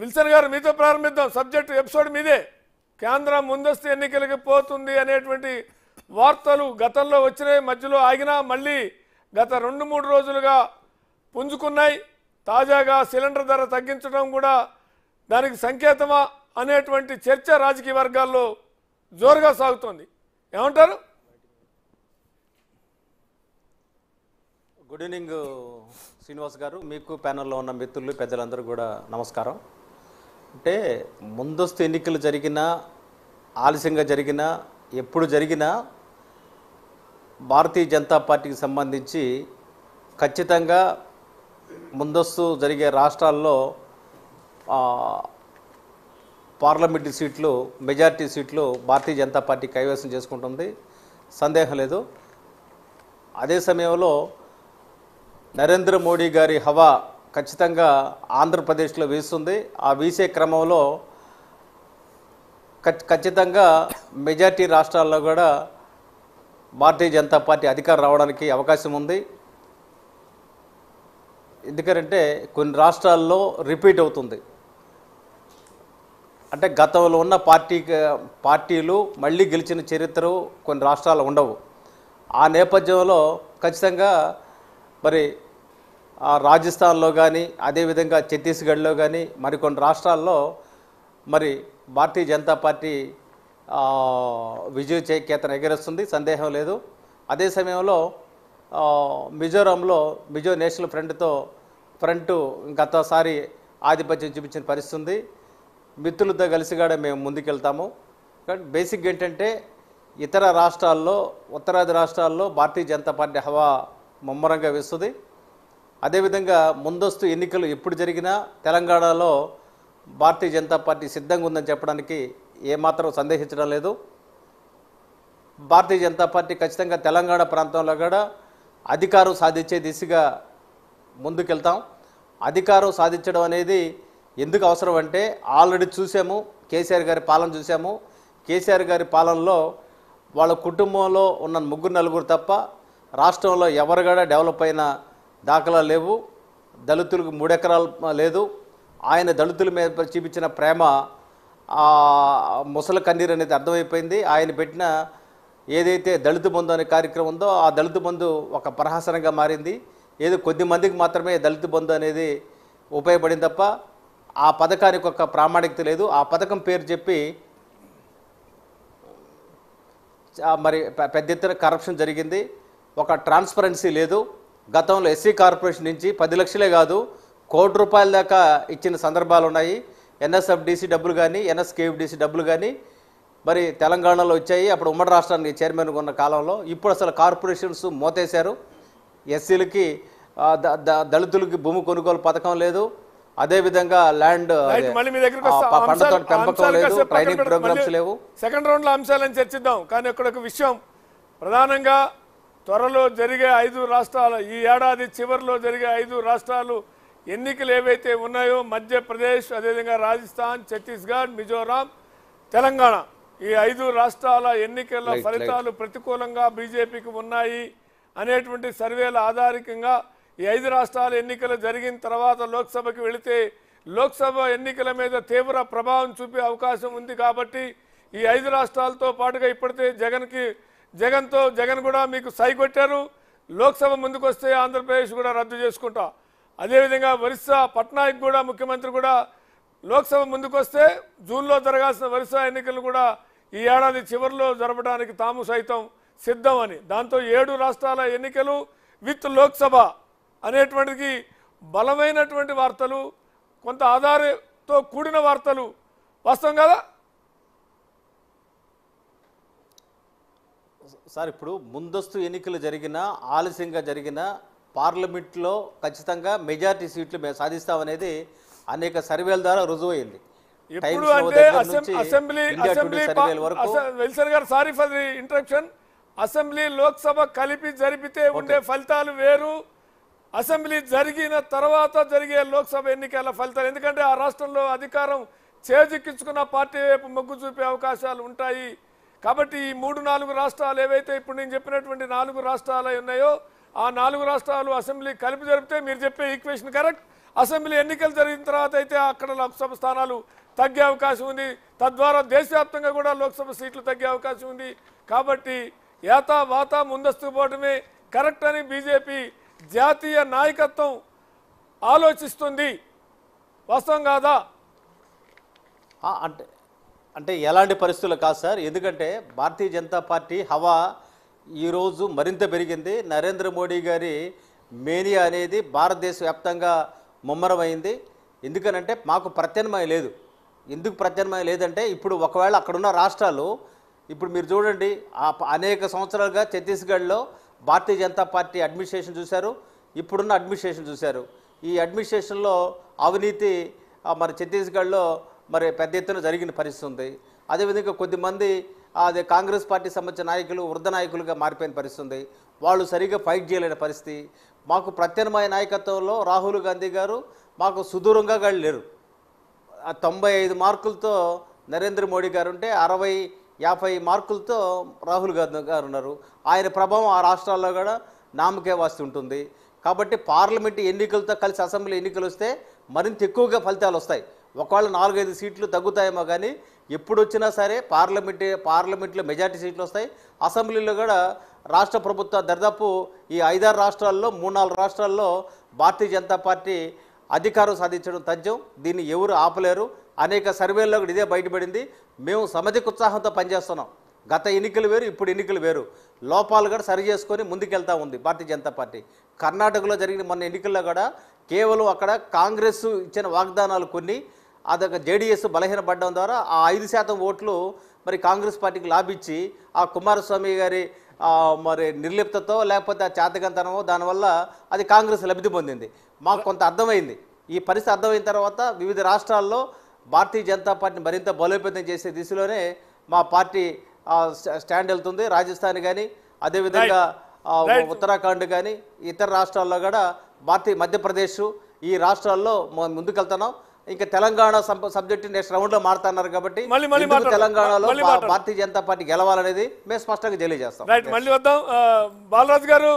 Wilson గారు మీతో ప్రారంభిద్దాం సబ్జెక్ట్ ఎపిసోడ్ మీదే కేంద్రం ముందస్తు ఎన్నికలకి పోతుంది అనేటువంటి వార్తలు గతంలో వచ్చినాయి మధ్యలో ఆగినా మళ్ళీ గత రెండు మూడు రోజులుగా పుంజుకున్నాయి తాజాగా సిలిండర్ ధర తగ్గించడం కూడా దానికి సంకేతమా అనేటువంటి చర్చ రాజకీయ వర్గాల్లో జోరుగా సాగుతోంది ఏమంటారు గుడ్ ఈవినింగ్ శ్రీనివాస్ గారు మీకు ప్యానల్లో ఉన్న మిత్రులు పెద్దలందరూ కూడా నమస్కారం అంటే ముందస్తు ఎన్నికలు జరిగినా ఆలస్యంగా జరిగినా ఎప్పుడు జరిగినా భారతీయ జనతా పార్టీకి సంబంధించి ఖచ్చితంగా ముందస్తు జరిగే రాష్ట్రాల్లో పార్లమెంటరీ సీట్లు మెజార్టీ సీట్లు భారతీయ జనతా పార్టీ కైవసం చేసుకుంటుంది సందేహం లేదు అదే సమయంలో నరేంద్ర మోడీ గారి హవా ఖచ్చితంగా ఆంధ్రప్రదేశ్లో వీస్తుంది ఆ వీసే క్రమంలో ఖచ్చితంగా మెజార్టీ రాష్ట్రాల్లో కూడా భారతీయ జనతా పార్టీ అధికారం రావడానికి అవకాశం ఉంది ఎందుకంటే కొన్ని రాష్ట్రాల్లో రిపీట్ అవుతుంది అంటే గతంలో ఉన్న పార్టీ పార్టీలు మళ్ళీ గెలిచిన చరిత్ర కొన్ని రాష్ట్రాలు ఉండవు ఆ నేపథ్యంలో ఖచ్చితంగా మరి రాజస్థాన్లో కానీ అదేవిధంగా ఛత్తీస్గఢ్లో కానీ మరికొన్ని రాష్ట్రాల్లో మరి భారతీయ జనతా పార్టీ విజయ చైక్యతను ఎగరేస్తుంది సందేహం లేదు అదే సమయంలో మిజోరాంలో మిజో నేషనల్ ఫ్రంట్తో ఫ్రంట్ గతసారి ఆధిపత్యం చూపించిన పరిస్థితి మిత్రులతో కలిసి కూడా మేము ముందుకెళ్తాము కానీ బేసిక్గా ఏంటంటే ఇతర రాష్ట్రాల్లో ఉత్తరాది రాష్ట్రాల్లో భారతీయ జనతా పార్టీ హవా ముమ్మరంగా వేస్తుంది అదేవిధంగా ముందస్తు ఎన్నికలు ఎప్పుడు జరిగినా తెలంగాణలో భారతీయ జనతా పార్టీ సిద్ధంగా ఉందని చెప్పడానికి ఏమాత్రం సందేహించడం లేదు భారతీయ జనతా పార్టీ ఖచ్చితంగా తెలంగాణ ప్రాంతంలో కూడా అధికారం సాధించే దిశగా ముందుకెళ్తాం అధికారం సాధించడం అనేది ఎందుకు అవసరం అంటే ఆల్రెడీ చూసాము కేసీఆర్ గారి పాలన చూసాము కేసీఆర్ గారి పాలనలో వాళ్ళ కుటుంబంలో ఉన్న ముగ్గురు నలుగురు తప్ప రాష్ట్రంలో ఎవరు కూడా డెవలప్ అయిన దాఖలా లేవు దళితులకు మూడెకరాలు లేదు ఆయన దళితుల మీద చూపించిన ప్రేమ ముసలి కన్నీరు అనేది అర్థమైపోయింది ఆయన పెట్టిన ఏదైతే దళిత బంధు అనే కార్యక్రమం ఉందో ఆ దళిత బంధు ఒక ప్రహసనంగా మారింది ఏదో కొద్ది మందికి మాత్రమే దళిత బంధు అనేది ఉపయోగపడింది తప్ప ఆ పథకానికి ఒక ప్రామాణికత లేదు ఆ పథకం పేరు చెప్పి మరి పెద్ద ఎత్తున కరప్షన్ జరిగింది ఒక ట్రాన్స్పరెన్సీ లేదు గతంలో ఎస్సీ కార్పొరేషన్ నుంచి పది లక్షలే కాదు కోటి రూపాయల దాకా ఇచ్చిన సందర్భాలు ఉన్నాయి ఎన్ఎస్ఎఫ్డిసి డబ్బులు కానీ ఎన్ఎస్కేఎఫ్డిసి డబ్బులు కానీ మరి తెలంగాణలో వచ్చాయి అప్పుడు ఉమ్మడి రాష్ట్రానికి చైర్మన్గా ఉన్న కాలంలో ఇప్పుడు అసలు కార్పొరేషన్స్ మోతేశారు ఎస్సీలకి దళితులకి భూమి కొనుగోలు పథకం లేదు అదేవిధంగా ల్యాండ్ పంటతో పెంపకం లేదు ట్రైనింగ్ ప్రోగ్రామ్స్ లేవు సెకండ్ రౌండ్లో అంశాలను చర్చిద్దాం కానీ ఇక్కడ ఒక విషయం ప్రధానంగా త్వరలో జరిగే ఐదు రాష్ట్రాలు ఈ ఏడాది చివరిలో జరిగే ఐదు రాష్ట్రాలు ఎన్నికలు ఏవైతే ఉన్నాయో మధ్యప్రదేశ్ అదేవిధంగా రాజస్థాన్ ఛత్తీస్గఢ్ మిజోరాం తెలంగాణ ఈ ఐదు రాష్ట్రాల ఎన్నికల ఫలితాలు ప్రతికూలంగా బీజేపీకి ఉన్నాయి అనేటువంటి సర్వేల ఆధారికంగా ఈ ఐదు రాష్ట్రాల ఎన్నికలు జరిగిన తర్వాత లోక్సభకి వెళితే లోక్సభ ఎన్నికల మీద తీవ్ర ప్రభావం చూపే అవకాశం ఉంది కాబట్టి ఈ ఐదు రాష్ట్రాలతో పాటుగా ఇప్పటికే జగన్కి జగన్తో జగన్ కూడా మీకు సై కొట్టారు లోక్సభ ముందుకు వస్తే ఆంధ్రప్రదేశ్ కూడా రద్దు చేసుకుంటా అదేవిధంగా ఒరిస్సా పట్నాయక్ కూడా ముఖ్యమంత్రి కూడా లోక్సభ ముందుకు వస్తే జూన్లో జరగాల్సిన ఒరిస్సా ఎన్నికలు కూడా ఈ ఏడాది చివరిలో జరపడానికి తాము సైతం సిద్ధం అని దాంతో ఏడు రాష్ట్రాల ఎన్నికలు విత్ లోక్సభ అనేటువంటిది బలమైనటువంటి వార్తలు కొంత ఆధారతో కూడిన వార్తలు వస్తాం కదా సార్ ఇప్పుడు ముందస్తు ఎన్నికలు జరిగిన ఆలస్యంగా జరిగిన పార్లమెంట్లో ఖచ్చితంగా మెజార్టీ సీట్లు మేము సాధిస్తామనేది అనేక సర్వేల ద్వారా రుజువైంది అయింది అసెంబ్లీ అసెంబ్లీ వెల్సర్ సారీ ఫర్ అసెంబ్లీ లోక్సభ కలిపి జరిపితే ఉండే ఫలితాలు వేరు అసెంబ్లీ జరిగిన తర్వాత జరిగే లోక్సభ ఎన్నికల ఫలితాలు ఎందుకంటే ఆ రాష్ట్రంలో అధికారం చేజిక్కించుకున్న పార్టీ వైపు మొగ్గు చూపే అవకాశాలు ఉంటాయి కాబట్టి ఈ మూడు నాలుగు రాష్ట్రాలు ఏవైతే ఇప్పుడు నేను చెప్పినటువంటి నాలుగు రాష్ట్రాలు ఉన్నాయో ఆ నాలుగు రాష్ట్రాలు అసెంబ్లీ కలిపి జరిపితే మీరు చెప్పే ఈక్వేషన్ కరెక్ట్ అసెంబ్లీ ఎన్నికలు జరిగిన తర్వాత అయితే అక్కడ లోక్సభ స్థానాలు తగ్గే అవకాశం ఉంది తద్వారా దేశవ్యాప్తంగా కూడా లోక్సభ సీట్లు తగ్గే అవకాశం ఉంది కాబట్టి యాతా వాత ముందస్తు పోవడమే కరెక్ట్ అని బీజేపీ జాతీయ నాయకత్వం ఆలోచిస్తుంది వాస్తవం కాదా అంటే అంటే ఎలాంటి పరిస్థితులు కాదు సార్ ఎందుకంటే భారతీయ జనతా పార్టీ హవా ఈరోజు మరింత పెరిగింది నరేంద్ర మోడీ గారి మేనియా అనేది భారతదేశ వ్యాప్తంగా ముమ్మరమైంది ఎందుకనంటే మాకు ప్రత్యామ్నాయం లేదు ఎందుకు ప్రత్యామ్నాయం లేదంటే ఇప్పుడు ఒకవేళ అక్కడున్న రాష్ట్రాలు ఇప్పుడు మీరు చూడండి అనేక సంవత్సరాలుగా ఛత్తీస్గఢ్లో భారతీయ జనతా పార్టీ అడ్మినిస్ట్రేషన్ చూశారు ఇప్పుడున్న అడ్మినిస్ట్రేషన్ చూశారు ఈ అడ్మినిస్ట్రేషన్లో అవినీతి మరి ఛత్తీస్గఢ్లో మరి పెద్ద ఎత్తున జరిగిన పరిస్థితి ఉంది అదేవిధంగా కొద్దిమంది అదే కాంగ్రెస్ పార్టీ సంబంధించిన నాయకులు వృద్ధ నాయకులుగా మారిపోయిన పరిస్థితి ఉంది వాళ్ళు సరిగ్గా ఫైట్ చేయలేని పరిస్థితి మాకు ప్రత్యామ్నాయ నాయకత్వంలో రాహుల్ గాంధీ గారు మాకు సుదూరంగా కానీ లేరు తొంభై ఐదు మార్కులతో నరేంద్ర మోడీ గారు ఉంటే అరవై యాభై మార్కులతో రాహుల్ గాంధీ గారు ఉన్నారు ఆయన ప్రభావం ఆ రాష్ట్రాల్లో కూడా నామకే వాస్తు ఉంటుంది కాబట్టి పార్లమెంటు ఎన్నికలతో కలిసి అసెంబ్లీ ఎన్నికలు వస్తే మరింత ఎక్కువగా ఫలితాలు వస్తాయి ఒకవేళ నాలుగైదు సీట్లు తగ్గుతాయేమో కానీ ఎప్పుడు వచ్చినా సరే పార్లమెంట్ పార్లమెంట్లో మెజార్టీ సీట్లు వస్తాయి అసెంబ్లీలో కూడా రాష్ట్ర ప్రభుత్వ దర్దాపు ఈ ఐదారు రాష్ట్రాల్లో మూడు నాలుగు రాష్ట్రాల్లో భారతీయ జనతా పార్టీ అధికారం సాధించడం తథ్యం దీన్ని ఎవరు ఆపలేరు అనేక సర్వేల్లో కూడా ఇదే బయటపడింది మేము సమధిక ఉత్సాహంతో పనిచేస్తున్నాం గత ఎన్నికలు వేరు ఇప్పుడు ఎన్నికలు వేరు లోపాలు కూడా సరి చేసుకొని ముందుకెళ్తా ఉంది భారతీయ జనతా పార్టీ కర్ణాటకలో జరిగిన మొన్న ఎన్నికల్లో కూడా కేవలం అక్కడ కాంగ్రెస్ ఇచ్చిన వాగ్దానాలు కొన్ని అదొక జేడీఎస్ బలహీనపడడం ద్వారా ఆ ఐదు శాతం ఓట్లు మరి కాంగ్రెస్ పార్టీకి లాభించి ఆ కుమారస్వామి గారి మరి నిర్లిప్తతో లేకపోతే ఆ చేతగంతనమో దానివల్ల అది కాంగ్రెస్ లబ్ధి పొందింది మాకు కొంత అర్థమైంది ఈ పరిస్థితి అర్థమైన తర్వాత వివిధ రాష్ట్రాల్లో భారతీయ జనతా పార్టీని మరింత బలోపేతం చేసే దిశలోనే మా పార్టీ స్టాండ్ వెళ్తుంది రాజస్థాన్ కానీ అదేవిధంగా ఉత్తరాఖండ్ కానీ ఇతర రాష్ట్రాల్లో కూడా భారతీయ మధ్యప్రదేశ్ ఈ రాష్ట్రాల్లో ముందుకెళ్తున్నాం ఇంకా తెలంగాణ సబ్జెక్టు నెక్స్ట్ లో మారుతున్నారు కాబట్టి తెలంగాణలో భారతీయ జనతా పార్టీ గెలవాలనేది మేము స్పష్టంగా తెలియజేస్తాం మళ్ళీ బాలరాజు గారు